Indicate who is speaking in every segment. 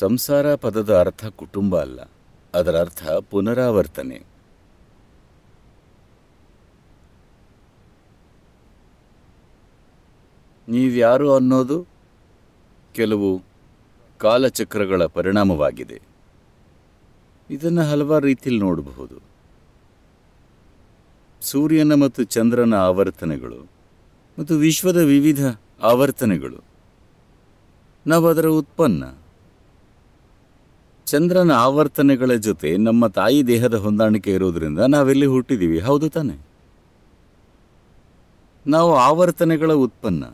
Speaker 1: ಸಂಸಾರ ಪದದ ಅರ್ಥ ಕುಟುಂಬ ಅಲ್ಲ ಅದರ ಅರ್ಥ ಪುನರಾವರ್ತನೆ ನೀವ್ಯಾರು ಅನ್ನೋದು ಕೆಲವು ಕಾಲಚಕ್ರಗಳ ಪರಿಣಾಮವಾಗಿದೆ ಇದನ್ನು ಹಲವಾರು ರೀತಿಯಲ್ಲಿ ನೋಡಬಹುದು ಸೂರ್ಯನ ಮತ್ತು ಚಂದ್ರನ ಆವರ್ತನೆಗಳು ಮತ್ತು ವಿಶ್ವದ ವಿವಿಧ ಆವರ್ತನೆಗಳು ನಾವು ಅದರ ಉತ್ಪನ್ನ ಚಂದ್ರನ ಆವರ್ತನೆಗಳ ಜೊತೆ ನಮ್ಮ ತಾಯಿ ದೇಹದ ಹೊಂದಾಣಿಕೆ ಇರೋದ್ರಿಂದ ನಾವೆಲ್ಲಿ ಹುಟ್ಟಿದ್ದೀವಿ ಹೌದು ತಾನೆ ನಾವು ಆವರ್ತನೆಗಳ ಉತ್ಪನ್ನ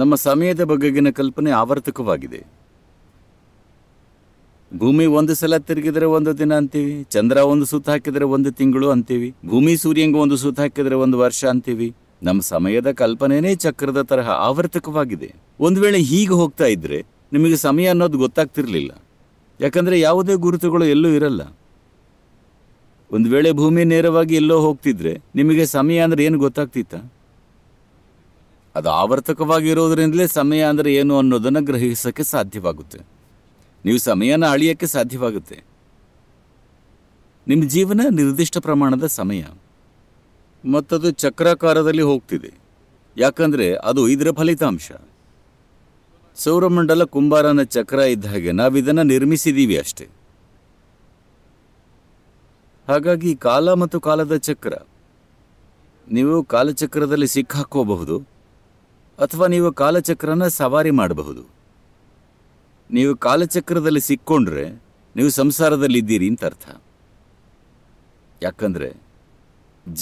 Speaker 1: ನಮ್ಮ ಸಮಯದ ಬಗೆಗಿನ ಕಲ್ಪನೆ ಆವರ್ತಕವಾಗಿದೆ ಭೂಮಿ ಒಂದು ಸಲ ತಿರುಗಿದರೆ ಒಂದು ದಿನ ಅಂತೀವಿ ಚಂದ್ರ ಒಂದು ಸುತ್ತ ಹಾಕಿದರೆ ಒಂದು ತಿಂಗಳು ಅಂತೀವಿ ಭೂಮಿ ಸೂರ್ಯಂಗೆ ಒಂದು ಸುತ್ತ ಹಾಕಿದರೆ ಒಂದು ವರ್ಷ ಅಂತೀವಿ ನಮ್ಮ ಸಮಯದ ಕಲ್ಪನೆನೇ ಚಕ್ರದ ತರಹ ಆವರ್ತಕವಾಗಿದೆ ಒಂದು ವೇಳೆ ಹೀಗೆ ಹೋಗ್ತಾ ಇದ್ರೆ ನಿಮಗೆ ಸಮಯ ಅನ್ನೋದು ಗೊತ್ತಾಗ್ತಿರ್ಲಿಲ್ಲ ಯಾಕಂದರೆ ಯಾವುದೇ ಗುರುತುಗಳು ಎಲ್ಲೂ ಇರಲ್ಲ ಒಂದು ವೇಳೆ ಭೂಮಿ ನೇರವಾಗಿ ಎಲ್ಲೋ ಹೋಗ್ತಿದ್ರೆ ನಿಮಗೆ ಸಮಯ ಅಂದರೆ ಏನು ಗೊತ್ತಾಗ್ತಿತ್ತ ಅದು ಆವರ್ತಕವಾಗಿರೋದ್ರಿಂದಲೇ ಸಮಯ ಅಂದರೆ ಏನು ಅನ್ನೋದನ್ನು ಗ್ರಹಿಸೋಕ್ಕೆ ಸಾಧ್ಯವಾಗುತ್ತೆ ನೀವು ಸಮಯನ ಅಳಿಯೋಕ್ಕೆ ಸಾಧ್ಯವಾಗುತ್ತೆ ನಿಮ್ಮ ಜೀವನ ನಿರ್ದಿಷ್ಟ ಪ್ರಮಾಣದ ಸಮಯ ಮತ್ತದು ಚಕ್ರಾಕಾರದಲ್ಲಿ ಹೋಗ್ತಿದೆ ಯಾಕಂದರೆ ಅದು ಇದರ ಫಲಿತಾಂಶ ಸೌರಮಂಡಲ ಕುಂಬಾರನ ಚಕ್ರ ಇದ್ದ ಹಾಗೆ ನಾವಿದನ್ನು ನಿರ್ಮಿಸಿದ್ದೀವಿ ಅಷ್ಟೆ ಹಾಗಾಗಿ ಕಾಲ ಮತ್ತು ಕಾಲದ ಚಕ್ರ ನೀವು ಕಾಲಚಕ್ರದಲ್ಲಿ ಸಿಕ್ಕಾಕೋಬಹುದು ಅಥವಾ ನೀವು ಕಾಲಚಕ್ರನ ಸವಾರಿ ಮಾಡಬಹುದು ನೀವು ಕಾಲಚಕ್ರದಲ್ಲಿ ಸಿಕ್ಕೊಂಡ್ರೆ ನೀವು ಸಂಸಾರದಲ್ಲಿದ್ದೀರಿ ಅಂತ ಅರ್ಥ ಯಾಕಂದರೆ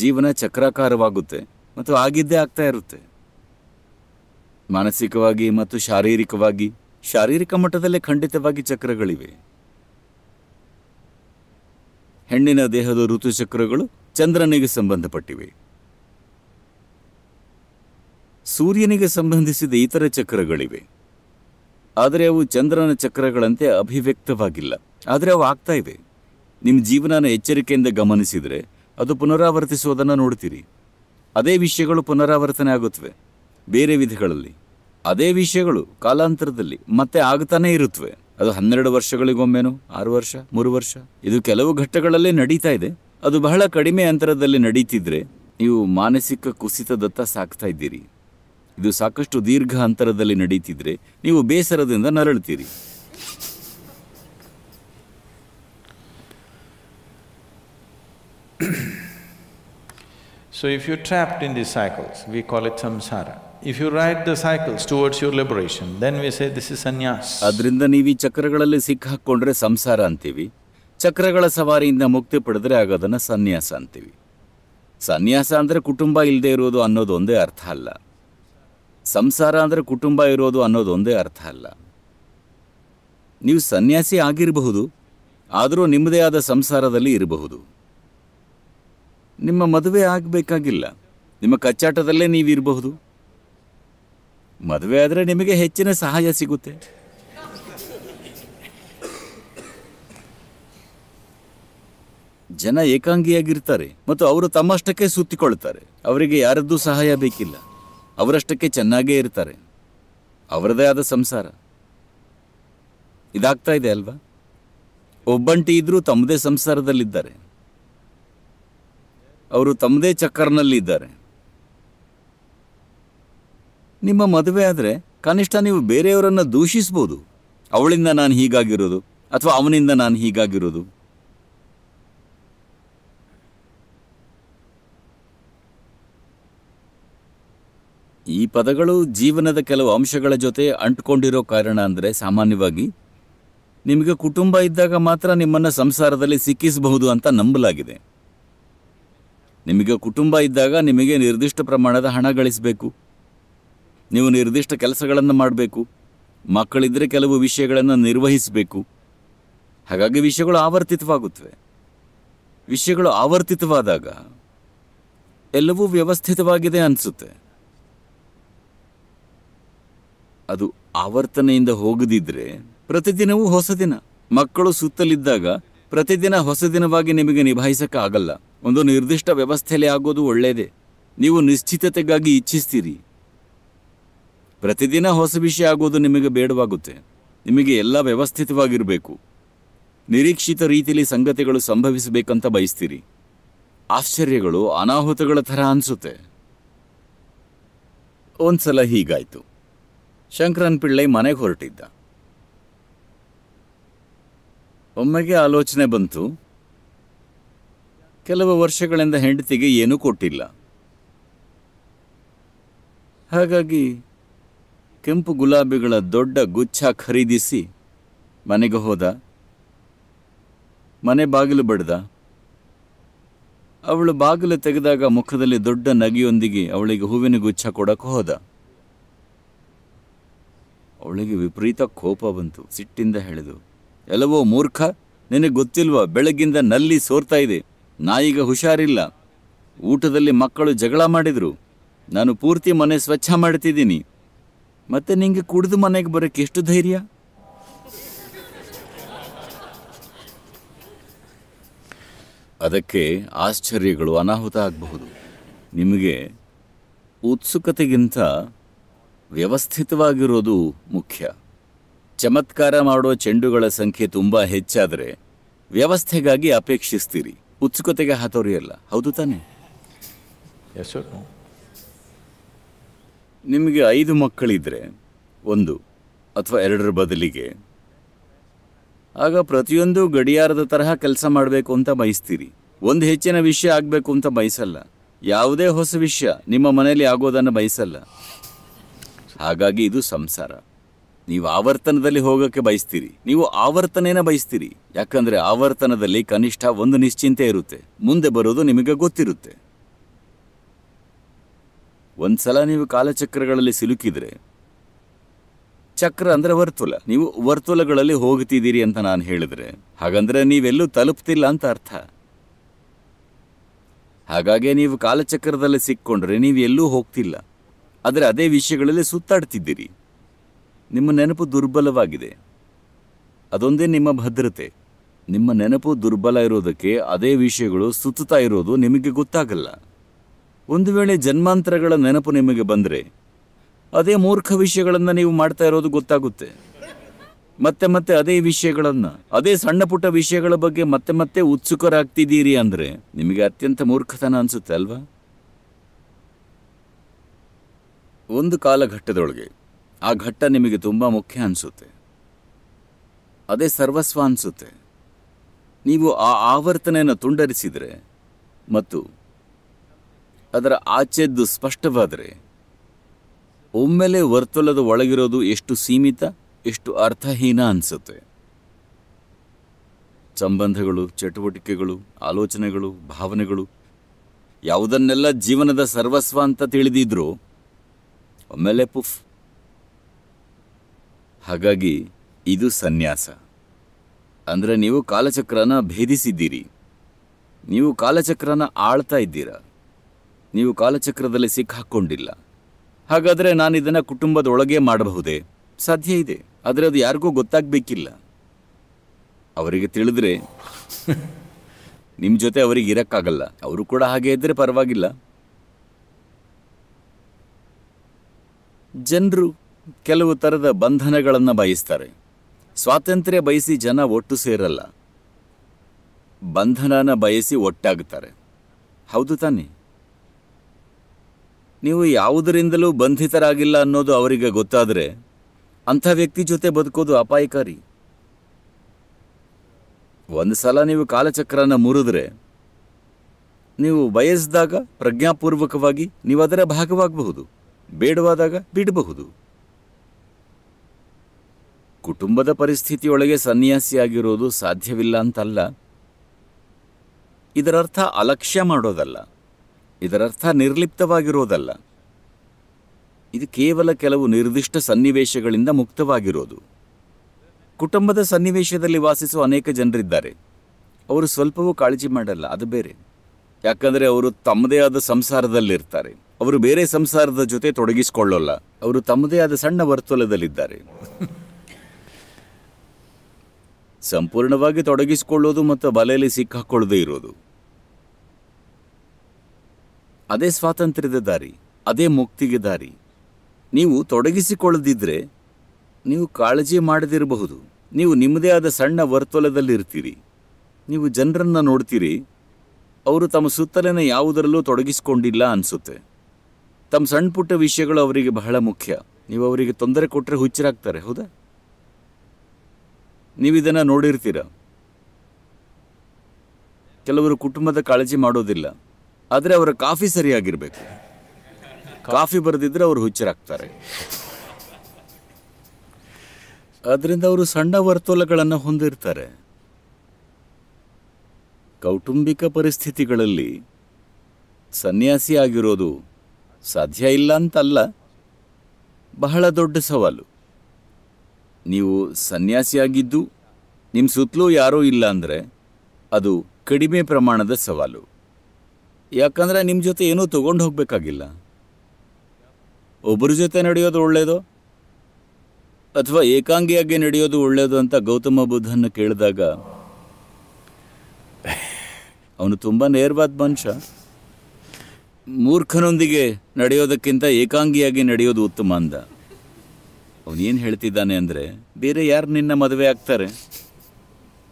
Speaker 1: ಜೀವನ ಚಕ್ರಾಕಾರವಾಗುತ್ತೆ ಮತ್ತು ಆಗಿದ್ದೇ ಆಗ್ತಾ ಇರುತ್ತೆ ಮಾನಸಿಕವಾಗಿ ಮತ್ತು ಶಾರೀರಿಕವಾಗಿ ಶಾರೀರಿಕ ಮಟ್ಟದಲ್ಲೇ ಖಂಡಿತವಾಗಿ ಚಕ್ರಗಳಿವೆ ಹೆಣ್ಣಿನ ದೇಹದ ಋತುಚಕ್ರಗಳು ಚಂದ್ರನಿಗೆ ಸಂಬಂಧಪಟ್ಟಿವೆ ಸೂರ್ಯನಿಗೆ ಸಂಬಂಧಿಸಿದ ಇತರ ಚಕ್ರಗಳಿವೆ ಆದರೆ ಅವು ಚಂದ್ರನ ಚಕ್ರಗಳಂತೆ ಅಭಿವ್ಯಕ್ತವಾಗಿಲ್ಲ ಆದರೆ ಅವು ಆಗ್ತಾ ಇವೆ ನಿಮ್ಮ ಜೀವನನ ಎಚ್ಚರಿಕೆಯಿಂದ ಗಮನಿಸಿದರೆ ಅದು ಪುನರಾವರ್ತಿಸುವುದನ್ನು ನೋಡ್ತೀರಿ ಅದೇ ವಿಷಯಗಳು ಪುನರಾವರ್ತನೆ ಆಗುತ್ತವೆ ಬೇರೆ ವಿಧಗಳಲ್ಲಿ ಅದೇ ವಿಷಯಗಳು ಕಾಲಾಂತರದಲ್ಲಿ ಮತ್ತೆ ಆಗ್ತಾನೇ ಇರುತ್ತವೆ ಅದು ಹನ್ನೆರಡು ವರ್ಷಗಳಿಗೊಮ್ಮೆನೋ ಆರು ವರ್ಷ ಮೂರು ವರ್ಷ ಇದು ಕೆಲವು ಘಟ್ಟಗಳಲ್ಲೇ ನಡೀತಾ ಇದೆ ಅದು ಬಹಳ ಕಡಿಮೆ ಅಂತರದಲ್ಲಿ ನಡೀತಿದ್ರೆ ನೀವು ಮಾನಸಿಕ ಕುಸಿತದತ್ತ ಸಾಕ್ತಾ ಇದ್ದೀರಿ ಇದು ಸಾಕಷ್ಟು ದೀರ್ಘ ಅಂತರದಲ್ಲಿ ನಡೀತಿದ್ರೆ ನೀವು ಬೇಸರದಿಂದ ನರಳುತ್ತೀರಿ so if you trapped in the cycles we call it samsara if you ride the cycles towards your liberation, then we say this is sannyas ಅದರಿಂದ ನೀವು ಈ ಚಕ್ರಗಳಲ್ಲಿ ಹಾಕ್ಕೊಂಡ್ರೆ ಸಂಸಾರ ಅಂತೀವಿ ಚಕ್ರಗಳ ಸವಾರಿಯಿಂದ ಮುಕ್ತಿ ಪಡೆದ್ರೆ ಆಗೋದನ್ನು ಸನ್ಯಾಸ ಅಂತೀವಿ ಸನ್ಯಾಸ ಅಂದರೆ ಕುಟುಂಬ ಇಲ್ಲದೆ ಇರೋದು ಅನ್ನೋದು ಒಂದೇ ಅರ್ಥ ಅಲ್ಲ ಸಂಸಾರ ಅಂದರೆ ಕುಟುಂಬ ಇರೋದು ಅನ್ನೋದು ಒಂದೇ ಅರ್ಥ ಅಲ್ಲ ನೀವು ಸನ್ಯಾಸಿ ಆಗಿರಬಹುದು ಆದರೂ ನಿಮ್ಮದೇ ಆದ ಸಂಸಾರದಲ್ಲಿ ಇರಬಹುದು ನಿಮ್ಮ ಮದುವೆ ಆಗಬೇಕಾಗಿಲ್ಲ ನಿಮ್ಮ ಕಚ್ಚಾಟದಲ್ಲೇ ನೀವಿರಬಹುದು ಮದುವೆ ಆದರೆ ನಿಮಗೆ ಹೆಚ್ಚಿನ ಸಹಾಯ ಸಿಗುತ್ತೆ ಜನ ಏಕಾಂಗಿಯಾಗಿರ್ತಾರೆ ಮತ್ತು ಅವರು ತಮ್ಮಷ್ಟಕ್ಕೆ ಸುತ್ತಿಕೊಳ್ತಾರೆ ಅವರಿಗೆ ಯಾರದ್ದು ಸಹಾಯ ಬೇಕಿಲ್ಲ ಅವರಷ್ಟಕ್ಕೆ ಚೆನ್ನಾಗೇ ಇರ್ತಾರೆ ಅವರದೇ ಆದ ಸಂಸಾರ ಇದಾಗ್ತಾ ಇದೆ ಅಲ್ವಾ ಒಬ್ಬಂಟಿ ಇದ್ರೂ ತಮ್ಮದೇ ಸಂಸಾರದಲ್ಲಿದ್ದಾರೆ ಅವರು ತಮ್ಮದೇ ಇದ್ದಾರೆ ನಿಮ್ಮ ಮದುವೆ ಆದರೆ ಕನಿಷ್ಠ ನೀವು ಬೇರೆಯವರನ್ನು ದೂಷಿಸ್ಬೋದು ಅವಳಿಂದ ನಾನು ಹೀಗಾಗಿರೋದು ಅಥವಾ ಅವನಿಂದ ನಾನು ಹೀಗಾಗಿರೋದು ಈ ಪದಗಳು ಜೀವನದ ಕೆಲವು ಅಂಶಗಳ ಜೊತೆ ಅಂಟ್ಕೊಂಡಿರೋ ಕಾರಣ ಅಂದರೆ ಸಾಮಾನ್ಯವಾಗಿ ನಿಮಗೆ ಕುಟುಂಬ ಇದ್ದಾಗ ಮಾತ್ರ ನಿಮ್ಮನ್ನು ಸಂಸಾರದಲ್ಲಿ ಸಿಕ್ಕಿಸಬಹುದು ಅಂತ ನಂಬಲಾಗಿದೆ ನಿಮಗೆ ಕುಟುಂಬ ಇದ್ದಾಗ ನಿಮಗೆ ನಿರ್ದಿಷ್ಟ ಪ್ರಮಾಣದ ಹಣ ಗಳಿಸಬೇಕು ನೀವು ನಿರ್ದಿಷ್ಟ ಕೆಲಸಗಳನ್ನು ಮಾಡಬೇಕು ಮಕ್ಕಳಿದ್ದರೆ ಕೆಲವು ವಿಷಯಗಳನ್ನು ನಿರ್ವಹಿಸಬೇಕು ಹಾಗಾಗಿ ವಿಷಯಗಳು ಆವರ್ತಿತವಾಗುತ್ತವೆ ವಿಷಯಗಳು ಆವರ್ತಿತವಾದಾಗ ಎಲ್ಲವೂ ವ್ಯವಸ್ಥಿತವಾಗಿದೆ ಅನಿಸುತ್ತೆ ಅದು ಆವರ್ತನೆಯಿಂದ ಹೋಗದಿದ್ದರೆ ಪ್ರತಿದಿನವೂ ಹೊಸ ದಿನ ಮಕ್ಕಳು ಸುತ್ತಲಿದ್ದಾಗ ಪ್ರತಿದಿನ ಹೊಸ ದಿನವಾಗಿ ನಿಮಗೆ ನಿಭಾಯಿಸೋಕ್ಕಾಗಲ್ಲ ಒಂದು ನಿರ್ದಿಷ್ಟ ವ್ಯವಸ್ಥೆಯಲ್ಲಿ ಆಗೋದು ಒಳ್ಳೆಯದೇ ನೀವು ನಿಶ್ಚಿತತೆಗಾಗಿ ಇಚ್ಛಿಸ್ತೀರಿ ಪ್ರತಿದಿನ ಹೊಸ ವಿಷಯ ಆಗೋದು ನಿಮಗೆ ಬೇಡವಾಗುತ್ತೆ ನಿಮಗೆ ಎಲ್ಲ ವ್ಯವಸ್ಥಿತವಾಗಿರಬೇಕು ನಿರೀಕ್ಷಿತ ರೀತಿಯಲ್ಲಿ ಸಂಗತಿಗಳು ಸಂಭವಿಸಬೇಕಂತ ಬಯಸ್ತೀರಿ ಆಶ್ಚರ್ಯಗಳು ಅನಾಹುತಗಳ ಥರ ಅನಿಸುತ್ತೆ ಒಂದ್ಸಲ ಹೀಗಾಯಿತು ಶಂಕರನ್ ಪಿಳ್ಳೆ ಮನೆಗೆ ಹೊರಟಿದ್ದ ಒಮ್ಮೆಗೆ ಆಲೋಚನೆ ಬಂತು ಕೆಲವು ವರ್ಷಗಳಿಂದ ಹೆಂಡತಿಗೆ ಏನೂ ಕೊಟ್ಟಿಲ್ಲ ಹಾಗಾಗಿ ಕೆಂಪು ಗುಲಾಬಿಗಳ ದೊಡ್ಡ ಗುಚ್ಛ ಖರೀದಿಸಿ ಮನೆಗೆ ಹೋದ ಮನೆ ಬಾಗಿಲು ಬಡ್ದ ಅವಳು ಬಾಗಿಲು ತೆಗೆದಾಗ ಮುಖದಲ್ಲಿ ದೊಡ್ಡ ನಗಿಯೊಂದಿಗೆ ಅವಳಿಗೆ ಹೂವಿನ ಗುಚ್ಛ ಕೊಡಕ್ಕೆ ಹೋದ ಅವಳಿಗೆ ವಿಪರೀತ ಕೋಪ ಬಂತು ಸಿಟ್ಟಿಂದ ಹೇಳಿದು ಎಲ್ಲವೋ ಮೂರ್ಖ ನಿನಗೆ ಗೊತ್ತಿಲ್ವ ಬೆಳಗ್ಗಿಂದ ನಲ್ಲಿ ಸೋರ್ತಾ ಇದೆ ನಾಯಿಗ ಹುಷಾರಿಲ್ಲ ಊಟದಲ್ಲಿ ಮಕ್ಕಳು ಜಗಳ ಮಾಡಿದರು ನಾನು ಪೂರ್ತಿ ಮನೆ ಸ್ವಚ್ಛ ಮಾಡ್ತಿದ್ದೀನಿ ಮತ್ತೆ ನಿಂಗೆ ಕುಡಿದು ಮನೆಗೆ ಬರೋಕ್ಕೆ ಎಷ್ಟು ಧೈರ್ಯ ಅದಕ್ಕೆ ಆಶ್ಚರ್ಯಗಳು ಅನಾಹುತ ಆಗಬಹುದು ನಿಮಗೆ ಉತ್ಸುಕತೆಗಿಂತ ವ್ಯವಸ್ಥಿತವಾಗಿರೋದು ಮುಖ್ಯ ಚಮತ್ಕಾರ ಮಾಡುವ ಚೆಂಡುಗಳ ಸಂಖ್ಯೆ ತುಂಬ ಹೆಚ್ಚಾದರೆ ವ್ಯವಸ್ಥೆಗಾಗಿ ಅಪೇಕ್ಷಿಸ್ತೀರಿ ಉತ್ಸುಕತೆಗೆ ಅಲ್ಲ ಹೌದು ತಾನೇ ನಿಮಗೆ ಐದು ಮಕ್ಕಳಿದ್ದರೆ ಒಂದು ಅಥವಾ ಎರಡರ ಬದಲಿಗೆ ಆಗ ಪ್ರತಿಯೊಂದು ಗಡಿಯಾರದ ತರಹ ಕೆಲಸ ಮಾಡಬೇಕು ಅಂತ ಬಯಸ್ತೀರಿ ಒಂದು ಹೆಚ್ಚಿನ ವಿಷಯ ಆಗಬೇಕು ಅಂತ ಬಯಸಲ್ಲ ಯಾವುದೇ ಹೊಸ ವಿಷಯ ನಿಮ್ಮ ಮನೆಯಲ್ಲಿ ಆಗೋದನ್ನು ಬಯಸಲ್ಲ ಹಾಗಾಗಿ ಇದು ಸಂಸಾರ ನೀವು ಆವರ್ತನದಲ್ಲಿ ಹೋಗೋಕ್ಕೆ ಬಯಸ್ತೀರಿ ನೀವು ಆವರ್ತನೇನ ಬಯಸ್ತೀರಿ ಯಾಕಂದರೆ ಆವರ್ತನದಲ್ಲಿ ಕನಿಷ್ಠ ಒಂದು ನಿಶ್ಚಿಂತೆ ಇರುತ್ತೆ ಮುಂದೆ ಬರೋದು ನಿಮಗೆ ಗೊತ್ತಿರುತ್ತೆ ಒಂದು ಸಲ ನೀವು ಕಾಲಚಕ್ರಗಳಲ್ಲಿ ಸಿಲುಕಿದರೆ ಚಕ್ರ ಅಂದರೆ ವರ್ತುಲ ನೀವು ವರ್ತುಲಗಳಲ್ಲಿ ಹೋಗ್ತಿದ್ದೀರಿ ಅಂತ ನಾನು ಹೇಳಿದರೆ ಹಾಗಂದ್ರೆ ನೀವೆಲ್ಲೂ ತಲುಪ್ತಿಲ್ಲ ಅಂತ ಅರ್ಥ ಹಾಗಾಗಿ ನೀವು ಕಾಲಚಕ್ರದಲ್ಲಿ ಸಿಕ್ಕೊಂಡ್ರೆ ನೀವು ಎಲ್ಲೂ ಹೋಗ್ತಿಲ್ಲ ಆದರೆ ಅದೇ ವಿಷಯಗಳಲ್ಲಿ ಸುತ್ತಾಡ್ತಿದ್ದೀರಿ ನಿಮ್ಮ ನೆನಪು ದುರ್ಬಲವಾಗಿದೆ ಅದೊಂದೇ ನಿಮ್ಮ ಭದ್ರತೆ ನಿಮ್ಮ ನೆನಪು ದುರ್ಬಲ ಇರೋದಕ್ಕೆ ಅದೇ ವಿಷಯಗಳು ಸುತ್ತುತ್ತಾ ಇರೋದು ನಿಮಗೆ ಗೊತ್ತಾಗಲ್ಲ ಒಂದು ವೇಳೆ ಜನ್ಮಾಂತರಗಳ ನೆನಪು ನಿಮಗೆ ಬಂದರೆ ಅದೇ ಮೂರ್ಖ ವಿಷಯಗಳನ್ನು ನೀವು ಮಾಡ್ತಾ ಇರೋದು ಗೊತ್ತಾಗುತ್ತೆ ಮತ್ತೆ ಮತ್ತೆ ಅದೇ ವಿಷಯಗಳನ್ನು ಅದೇ ಸಣ್ಣ ಪುಟ್ಟ ವಿಷಯಗಳ ಬಗ್ಗೆ ಮತ್ತೆ ಮತ್ತೆ ಉತ್ಸುಕರಾಗ್ತಿದ್ದೀರಿ ಅಂದರೆ ನಿಮಗೆ ಅತ್ಯಂತ ಮೂರ್ಖತನ ಅನಿಸುತ್ತೆ ಅಲ್ವಾ ಒಂದು ಕಾಲಘಟ್ಟದೊಳಗೆ ಆ ಘಟ್ಟ ನಿಮಗೆ ತುಂಬ ಮುಖ್ಯ ಅನಿಸುತ್ತೆ ಅದೇ ಸರ್ವಸ್ವ ಅನಿಸುತ್ತೆ ನೀವು ಆ ಆವರ್ತನೆಯನ್ನು ತುಂಡರಿಸಿದರೆ ಮತ್ತು ಅದರ ಆಚೆದ್ದು ಸ್ಪಷ್ಟವಾದರೆ ಒಮ್ಮೆಲೆ ವರ್ತುಲದ ಒಳಗಿರೋದು ಎಷ್ಟು ಸೀಮಿತ ಎಷ್ಟು ಅರ್ಥಹೀನ ಅನಿಸುತ್ತೆ ಸಂಬಂಧಗಳು ಚಟುವಟಿಕೆಗಳು ಆಲೋಚನೆಗಳು ಭಾವನೆಗಳು ಯಾವುದನ್ನೆಲ್ಲ ಜೀವನದ ಸರ್ವಸ್ವ ಅಂತ ತಿಳಿದಿದ್ರು ಒಮ್ಮೆಲೆ ಪುಫ್ ಹಾಗಾಗಿ ಇದು ಸನ್ಯಾಸ ಅಂದರೆ ನೀವು ಕಾಲಚಕ್ರನ ಭೇದಿಸಿದ್ದೀರಿ ನೀವು ಕಾಲಚಕ್ರನ ಆಳ್ತಾ ಇದ್ದೀರಾ ನೀವು ಕಾಲಚಕ್ರದಲ್ಲಿ ಸಿಕ್ಕಾಕ್ಕೊಂಡಿಲ್ಲ ಹಾಗಾದರೆ ನಾನು ಇದನ್ನು ಕುಟುಂಬದೊಳಗೆ ಮಾಡಬಹುದೇ ಸಾಧ್ಯ ಇದೆ ಆದರೆ ಅದು ಯಾರಿಗೂ ಗೊತ್ತಾಗಬೇಕಿಲ್ಲ ಅವರಿಗೆ ತಿಳಿದ್ರೆ ನಿಮ್ಮ ಜೊತೆ ಅವರಿಗೆ ಇರೋಕ್ಕಾಗಲ್ಲ ಅವರು ಕೂಡ ಹಾಗೆ ಇದ್ದರೆ ಪರವಾಗಿಲ್ಲ ಜನರು ಕೆಲವು ಥರದ ಬಂಧನಗಳನ್ನು ಬಯಸ್ತಾರೆ ಸ್ವಾತಂತ್ರ್ಯ ಬಯಸಿ ಜನ ಒಟ್ಟು ಸೇರಲ್ಲ ಬಂಧನನ ಬಯಸಿ ಒಟ್ಟಾಗುತ್ತಾರೆ ಹೌದು ತಾನೇ ನೀವು ಯಾವುದರಿಂದಲೂ ಬಂಧಿತರಾಗಿಲ್ಲ ಅನ್ನೋದು ಅವರಿಗೆ ಗೊತ್ತಾದರೆ ಅಂಥ ವ್ಯಕ್ತಿ ಜೊತೆ ಬದುಕೋದು ಅಪಾಯಕಾರಿ ಒಂದು ಸಲ ನೀವು ಕಾಲಚಕ್ರನ ಮುರಿದ್ರೆ ನೀವು ಬಯಸಿದಾಗ ಪ್ರಜ್ಞಾಪೂರ್ವಕವಾಗಿ ನೀವು ಅದರ ಭಾಗವಾಗಬಹುದು ಬೇಡವಾದಾಗ ಬಿಡಬಹುದು ಕುಟುಂಬದ ಪರಿಸ್ಥಿತಿಯೊಳಗೆ ಸನ್ಯಾಸಿಯಾಗಿರೋದು ಸಾಧ್ಯವಿಲ್ಲ ಅಂತಲ್ಲ ಇದರರ್ಥ ಅಲಕ್ಷ್ಯ ಮಾಡೋದಲ್ಲ ಇದರರ್ಥ ನಿರ್ಲಿಪ್ತವಾಗಿರೋದಲ್ಲ ಇದು ಕೇವಲ ಕೆಲವು ನಿರ್ದಿಷ್ಟ ಸನ್ನಿವೇಶಗಳಿಂದ ಮುಕ್ತವಾಗಿರೋದು ಕುಟುಂಬದ ಸನ್ನಿವೇಶದಲ್ಲಿ ವಾಸಿಸುವ ಅನೇಕ ಜನರಿದ್ದಾರೆ ಅವರು ಸ್ವಲ್ಪವೂ ಕಾಳಜಿ ಮಾಡಲ್ಲ ಅದು ಬೇರೆ ಯಾಕಂದರೆ ಅವರು ತಮ್ಮದೇ ಆದ ಸಂಸಾರದಲ್ಲಿರ್ತಾರೆ ಅವರು ಬೇರೆ ಸಂಸಾರದ ಜೊತೆ ತೊಡಗಿಸಿಕೊಳ್ಳೋಲ್ಲ ಅವರು ತಮ್ಮದೇ ಆದ ಸಣ್ಣ ವರ್ತುಲದಲ್ಲಿದ್ದಾರೆ ಸಂಪೂರ್ಣವಾಗಿ ತೊಡಗಿಸಿಕೊಳ್ಳೋದು ಮತ್ತು ಬಲೆಯಲ್ಲಿ ಸಿಕ್ಕಾಕೊಳ್ಳದೇ ಇರೋದು ಅದೇ ಸ್ವಾತಂತ್ರ್ಯದ ದಾರಿ ಅದೇ ಮುಕ್ತಿಗೆ ದಾರಿ ನೀವು ತೊಡಗಿಸಿಕೊಳ್ಳದಿದ್ದರೆ ನೀವು ಕಾಳಜಿ ಮಾಡದಿರಬಹುದು ನೀವು ನಿಮ್ಮದೇ ಆದ ಸಣ್ಣ ವರ್ತುಲದಲ್ಲಿರ್ತೀರಿ ನೀವು ಜನರನ್ನು ನೋಡ್ತೀರಿ ಅವರು ತಮ್ಮ ಸುತ್ತಲಿನ ಯಾವುದರಲ್ಲೂ ತೊಡಗಿಸಿಕೊಂಡಿಲ್ಲ ಅನಿಸುತ್ತೆ ತಮ್ಮ ಸಣ್ಣ ಪುಟ್ಟ ವಿಷಯಗಳು ಅವರಿಗೆ ಬಹಳ ಮುಖ್ಯ ನೀವು ಅವರಿಗೆ ತೊಂದರೆ ಕೊಟ್ಟರೆ ಹುಚ್ಚರಾಗ್ತಾರೆ ಹೌದಾ ನೀವು ನೋಡಿರ್ತೀರ ಕೆಲವರು ಕುಟುಂಬದ ಕಾಳಜಿ ಮಾಡೋದಿಲ್ಲ ಆದರೆ ಅವರ ಕಾಫಿ ಸರಿಯಾಗಿರಬೇಕು ಕಾಫಿ ಬರೆದಿದ್ರೆ ಅವರು ಹುಚ್ಚರಾಗ್ತಾರೆ ಅದರಿಂದ ಅವರು ಸಣ್ಣ ವರ್ತೋಲಗಳನ್ನು ಹೊಂದಿರ್ತಾರೆ ಕೌಟುಂಬಿಕ ಪರಿಸ್ಥಿತಿಗಳಲ್ಲಿ ಸನ್ಯಾಸಿ ಆಗಿರೋದು ಸಾಧ್ಯ ಇಲ್ಲ ಅಂತಲ್ಲ ಬಹಳ ದೊಡ್ಡ ಸವಾಲು ನೀವು ಸನ್ಯಾಸಿಯಾಗಿದ್ದು ನಿಮ್ಮ ಸುತ್ತಲೂ ಯಾರೂ ಇಲ್ಲ ಅಂದರೆ ಅದು ಕಡಿಮೆ ಪ್ರಮಾಣದ ಸವಾಲು ಯಾಕಂದರೆ ನಿಮ್ಮ ಜೊತೆ ಏನೂ ತೊಗೊಂಡು ಹೋಗಬೇಕಾಗಿಲ್ಲ ಒಬ್ಬರ ಜೊತೆ ನಡೆಯೋದು ಒಳ್ಳೆಯದು ಅಥವಾ ಏಕಾಂಗಿಯಾಗಿ ನಡೆಯೋದು ಒಳ್ಳೆಯದು ಅಂತ ಗೌತಮ ಬುದ್ಧನ ಕೇಳಿದಾಗ ಅವನು ತುಂಬ ನೇರವಾದ ಮನುಷ್ಯ ಮೂರ್ಖನೊಂದಿಗೆ ನಡೆಯೋದಕ್ಕಿಂತ ಏಕಾಂಗಿಯಾಗಿ ನಡೆಯೋದು ಉತ್ತಮ ಅಂದ ಅವನೇನು ಹೇಳ್ತಿದ್ದಾನೆ ಅಂದರೆ ಬೇರೆ ಯಾರು ನಿನ್ನ ಮದುವೆ ಆಗ್ತಾರೆ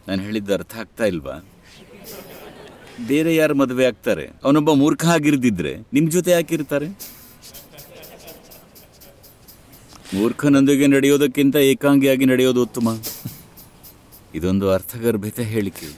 Speaker 1: ನಾನು ಹೇಳಿದ್ದು ಅರ್ಥ ಆಗ್ತಾ ಇಲ್ವಾ ಬೇರೆ ಯಾರು ಮದುವೆ ಆಗ್ತಾರೆ ಅವನೊಬ್ಬ ಮೂರ್ಖ ಆಗಿರ್ದಿದ್ರೆ ನಿಮ್ ಜೊತೆ ಯಾಕಿರ್ತಾರೆ ಮೂರ್ಖನೊಂದಿಗೆ ನಡೆಯೋದಕ್ಕಿಂತ ಏಕಾಂಗಿಯಾಗಿ ನಡೆಯೋದು ಉತ್ತಮ ಇದೊಂದು ಅರ್ಥಗರ್ಭಿತ ಹೇಳಿಕೆ